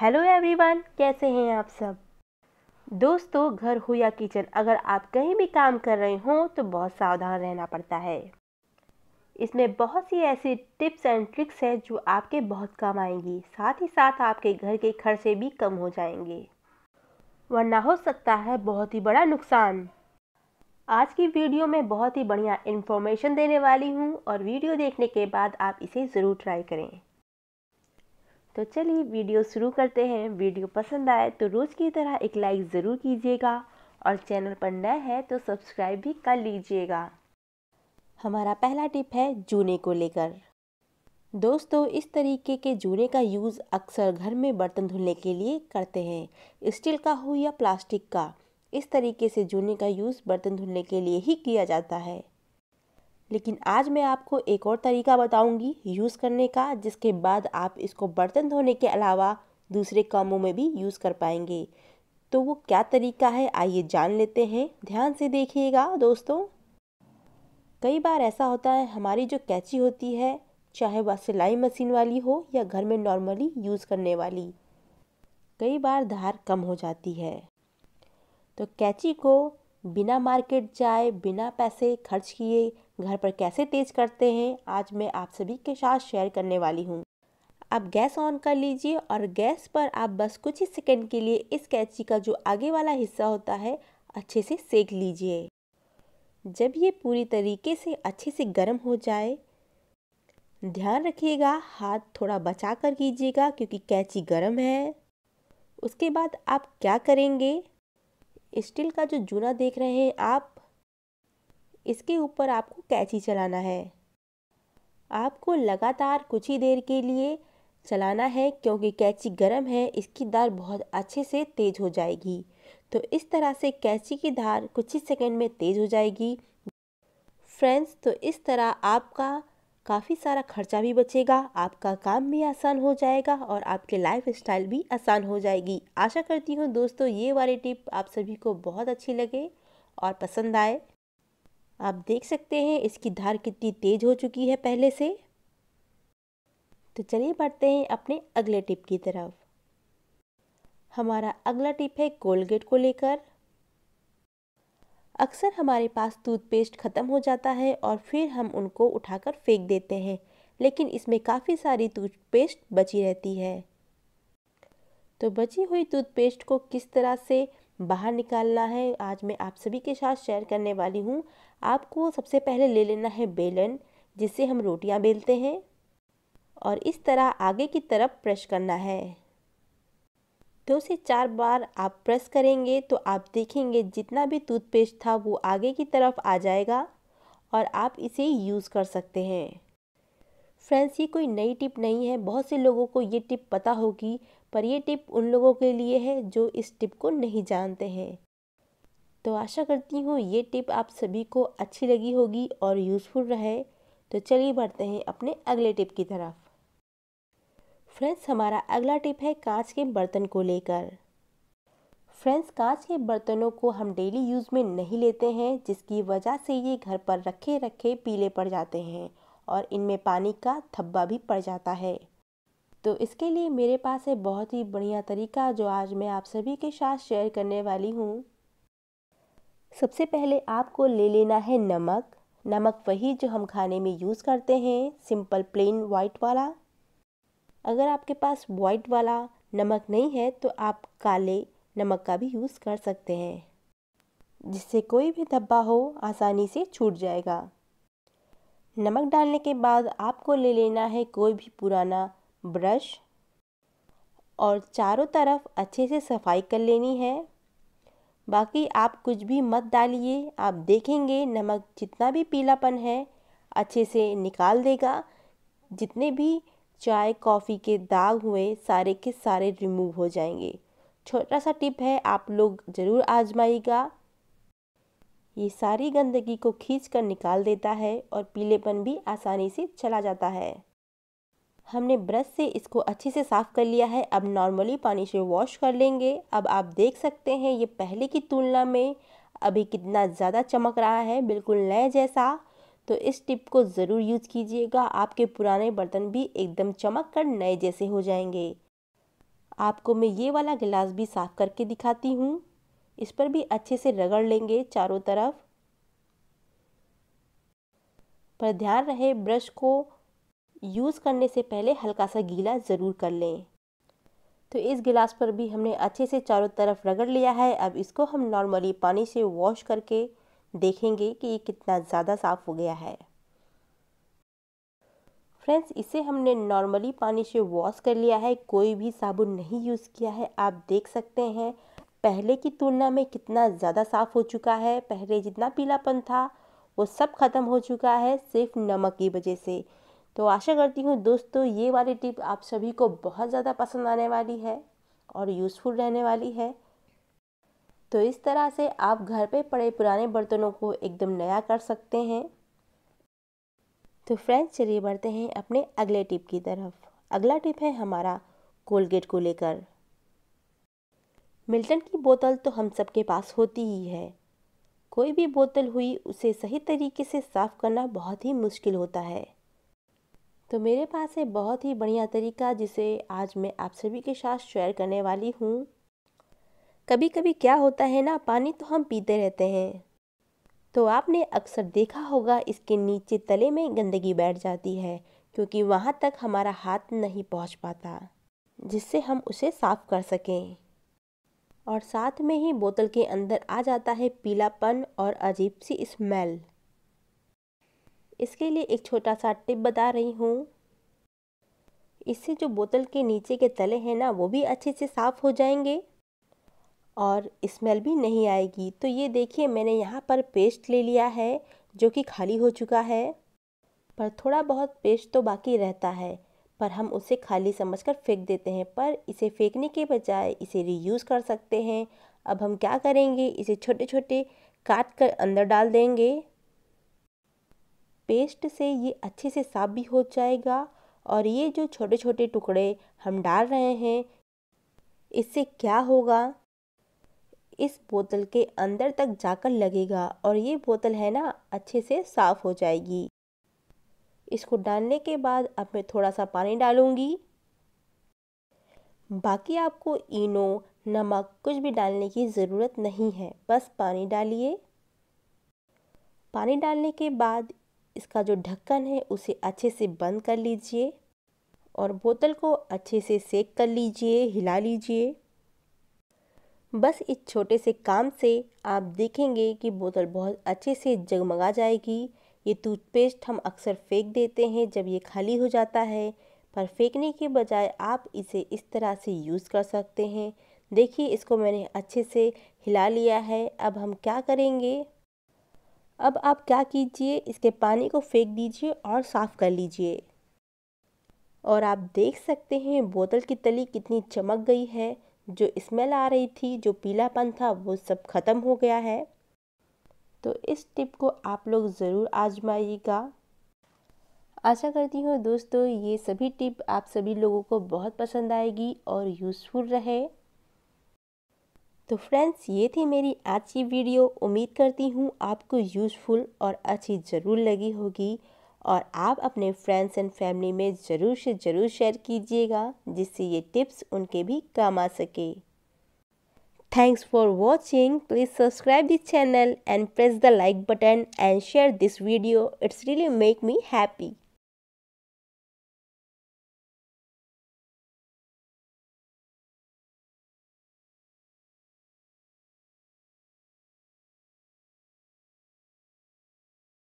Hello everyone कैसे हैं आप सब दोस्तों घर हो या किचन अगर आप कहीं भी काम कर रहे हों तो बहुत सावधान रहना पड़ता है इसमें बहुत सी ऐसी टिप्स एंड ट्रिक्स हैं जो आपके बहुत काम आएंगी साथ ही साथ आपके घर के खर्चे भी कम हो जाएंगे वरना हो सकता है बहुत ही बड़ा नुकसान आज की वीडियो में बहुत ही बढ़िया इन्फॉर्मेशन देने वाली हूँ और वीडियो देखने के बाद आप इसे ज़रूर ट्राई करें तो चलिए वीडियो शुरू करते हैं वीडियो पसंद आए तो रोज़ की तरह एक लाइक ज़रूर कीजिएगा और चैनल पर नए हैं तो सब्सक्राइब भी कर लीजिएगा हमारा पहला टिप है जूने को लेकर दोस्तों इस तरीके के जूने का यूज़ अक्सर घर में बर्तन धुलने के लिए करते हैं स्टील का हो या प्लास्टिक का इस तरीके से जूने का यूज़ बर्तन धुलने के लिए ही किया जाता है लेकिन आज मैं आपको एक और तरीका बताऊंगी यूज़ करने का जिसके बाद आप इसको बर्तन धोने के अलावा दूसरे कामों में भी यूज़ कर पाएंगे तो वो क्या तरीका है आइए जान लेते हैं ध्यान से देखिएगा दोस्तों कई बार ऐसा होता है हमारी जो कैची होती है चाहे वह सिलाई मशीन वाली हो या घर में नॉर्मली यूज़ करने वाली कई बार धार कम हो जाती है तो कैची को बिना मार्केट जाए बिना पैसे खर्च किए घर पर कैसे तेज करते हैं आज मैं आप सभी के साथ शेयर करने वाली हूँ आप गैस ऑन कर लीजिए और गैस पर आप बस कुछ ही सेकेंड के लिए इस कैची का जो आगे वाला हिस्सा होता है अच्छे से सेक लीजिए जब ये पूरी तरीके से अच्छे से गर्म हो जाए ध्यान रखिएगा हाथ थोड़ा बचा कर कीजिएगा क्योंकि कैची गर्म है उसके बाद आप क्या करेंगे स्टील का जो जूना देख रहे हैं आप इसके ऊपर आपको कैची चलाना है आपको लगातार कुछ ही देर के लिए चलाना है क्योंकि कैची गर्म है इसकी धार बहुत अच्छे से तेज़ हो जाएगी तो इस तरह से कैची की धार कुछ ही सेकंड में तेज़ हो जाएगी फ्रेंड्स तो इस तरह आपका काफ़ी सारा खर्चा भी बचेगा आपका काम भी आसान हो जाएगा और आपके लाइफ स्टाइल भी आसान हो जाएगी आशा करती हूँ दोस्तों ये वाली टिप आप सभी को बहुत अच्छी लगे और पसंद आए आप देख सकते हैं इसकी धार कितनी तेज़ हो चुकी है पहले से तो चलिए बढ़ते हैं अपने अगले टिप की तरफ हमारा अगला टिप है कोलगेट को लेकर अक्सर हमारे पास टूथपेस्ट ख़त्म हो जाता है और फिर हम उनको उठाकर फेंक देते हैं लेकिन इसमें काफ़ी सारी टूथपेस्ट बची रहती है तो बची हुई टूथपेस्ट को किस तरह से बाहर निकालना है आज मैं आप सभी के साथ शेयर करने वाली हूँ आपको सबसे पहले ले लेना है बेलन जिससे हम रोटियाँ बेलते हैं और इस तरह आगे की तरफ प्रेस करना है दो से चार बार आप प्रेस करेंगे तो आप देखेंगे जितना भी टूथपेस्ट था वो आगे की तरफ आ जाएगा और आप इसे यूज़ कर सकते हैं फ्रेंड्स ये कोई नई टिप नहीं है बहुत से लोगों को ये टिप पता होगी पर ये टिप उन लोगों के लिए है जो इस टिप को नहीं जानते हैं तो आशा करती हूँ ये टिप आप सभी को अच्छी लगी होगी और यूज़फुल रहे तो चलिए बढ़ते हैं अपने अगले टिप की तरफ फ्रेंड्स हमारा अगला टिप है कांच के बर्तन को लेकर फ्रेंड्स कांच के बर्तनों को हम डेली यूज़ में नहीं लेते हैं जिसकी वजह से ये घर पर रखे रखे पीले पड़ जाते हैं और इनमें पानी का धब्बा भी पड़ जाता है तो इसके लिए मेरे पास है बहुत ही बढ़िया तरीका जो आज मैं आप सभी के साथ शेयर करने वाली हूँ सबसे पहले आपको ले लेना है नमक नमक वही जो हम खाने में यूज़ करते हैं सिंपल प्लेन वाइट वाला अगर आपके पास वाइट वाला नमक नहीं है तो आप काले नमक का भी यूज़ कर सकते हैं जिससे कोई भी धब्बा हो आसानी से छूट जाएगा नमक डालने के बाद आपको ले लेना है कोई भी पुराना ब्रश और चारों तरफ अच्छे से सफाई कर लेनी है बाकी आप कुछ भी मत डालिए आप देखेंगे नमक जितना भी पीलापन है अच्छे से निकाल देगा जितने भी चाय कॉफ़ी के दाग हुए सारे के सारे रिमूव हो जाएंगे छोटा सा टिप है आप लोग ज़रूर आजमाइएगा ये सारी गंदगी को खींच कर निकाल देता है और पीलेपन भी आसानी से चला जाता है हमने ब्रश से इसको अच्छे से साफ़ कर लिया है अब नॉर्मली पानी से वॉश कर लेंगे अब आप देख सकते हैं ये पहले की तुलना में अभी कितना ज़्यादा चमक रहा है बिल्कुल नए जैसा तो इस टिप को ज़रूर यूज़ कीजिएगा आपके पुराने बर्तन भी एकदम चमक कर नए जैसे हो जाएंगे आपको मैं ये वाला गिलास भी साफ़ करके दिखाती हूँ इस पर भी अच्छे से रगड़ लेंगे चारों तरफ पर ध्यान रहे ब्रश को यूज़ करने से पहले हल्का सा गीला ज़रूर कर लें तो इस गिलास पर भी हमने अच्छे से चारों तरफ रगड़ लिया है अब इसको हम नॉर्मली पानी से वॉश करके देखेंगे कि ये कितना ज़्यादा साफ़ हो गया है फ्रेंड्स इसे हमने नॉर्मली पानी से वॉश कर लिया है कोई भी साबुन नहीं यूज़ किया है आप देख सकते हैं पहले की तुलना में कितना ज़्यादा साफ़ हो चुका है पहले जितना पीलापन था वो सब ख़त्म हो चुका है सिर्फ नमक की वजह से तो आशा करती हूँ दोस्तों ये वाली टिप आप सभी को बहुत ज़्यादा पसंद आने वाली है और यूज़फुल रहने वाली है तो इस तरह से आप घर पे पड़े पुराने बर्तनों को एकदम नया कर सकते हैं तो फ्रेंड्स चलिए बढ़ते हैं अपने अगले टिप की तरफ अगला टिप है हमारा कोलगेट को लेकर मिल्टन की बोतल तो हम सब के पास होती ही है कोई भी बोतल हुई उसे सही तरीके से साफ़ करना बहुत ही मुश्किल होता है तो मेरे पास है बहुत ही बढ़िया तरीका जिसे आज मैं आप सभी के साथ शेयर करने वाली हूँ कभी कभी क्या होता है ना पानी तो हम पीते रहते हैं तो आपने अक्सर देखा होगा इसके नीचे तले में गंदगी बैठ जाती है क्योंकि वहाँ तक हमारा हाथ नहीं पहुँच पाता जिससे हम उसे साफ़ कर सकें और साथ में ही बोतल के अंदर आ जाता है पीलापन और अजीब सी स्मेल इसके लिए एक छोटा सा टिप बता रही हूँ इससे जो बोतल के नीचे के तले हैं ना वो भी अच्छे से साफ़ हो जाएंगे और स्मेल भी नहीं आएगी तो ये देखिए मैंने यहाँ पर पेस्ट ले लिया है जो कि खाली हो चुका है पर थोड़ा बहुत पेस्ट तो बाकी रहता है पर हम उसे खाली समझकर फेंक देते हैं पर इसे फेंकने के बजाय इसे रीयूज़ कर सकते हैं अब हम क्या करेंगे इसे छोटे छोटे काट कर अंदर डाल देंगे पेस्ट से ये अच्छे से साफ भी हो जाएगा और ये जो छोटे छोटे टुकड़े हम डाल रहे हैं इससे क्या होगा इस बोतल के अंदर तक जाकर लगेगा और ये बोतल है ना अच्छे से साफ़ हो जाएगी इसको डालने के बाद अब मैं थोड़ा सा पानी डालूँगी बाकी आपको इनो नमक कुछ भी डालने की ज़रूरत नहीं है बस पानी डालिए पानी डालने के बाद इसका जो ढक्कन है उसे अच्छे से बंद कर लीजिए और बोतल को अच्छे से सेक कर लीजिए हिला लीजिए बस इस छोटे से काम से आप देखेंगे कि बोतल बहुत अच्छे से जगमगा जाएगी ये टूथपेस्ट हम अक्सर फेंक देते हैं जब ये खाली हो जाता है पर फेंकने के बजाय आप इसे इस तरह से यूज़ कर सकते हैं देखिए इसको मैंने अच्छे से हिला लिया है अब हम क्या करेंगे अब आप क्या कीजिए इसके पानी को फेंक दीजिए और साफ़ कर लीजिए और आप देख सकते हैं बोतल की तली कितनी चमक गई है जो स्मेल आ रही थी जो पीलापन था वो सब ख़त्म हो गया है तो इस टिप को आप लोग ज़रूर आजमाइएगा आशा करती हूँ दोस्तों ये सभी टिप आप सभी लोगों को बहुत पसंद आएगी और यूज़फुल रहे तो फ्रेंड्स ये थी मेरी आज की वीडियो उम्मीद करती हूँ आपको यूज़फुल और अच्छी ज़रूर लगी होगी और आप अपने फ्रेंड्स एंड फैमिली में ज़रूर से ज़रूर शेयर कीजिएगा जिससे ये टिप्स उनके भी काम आ सके Thanks for watching. Please subscribe the channel and press the like button and share this video. It's really make me happy.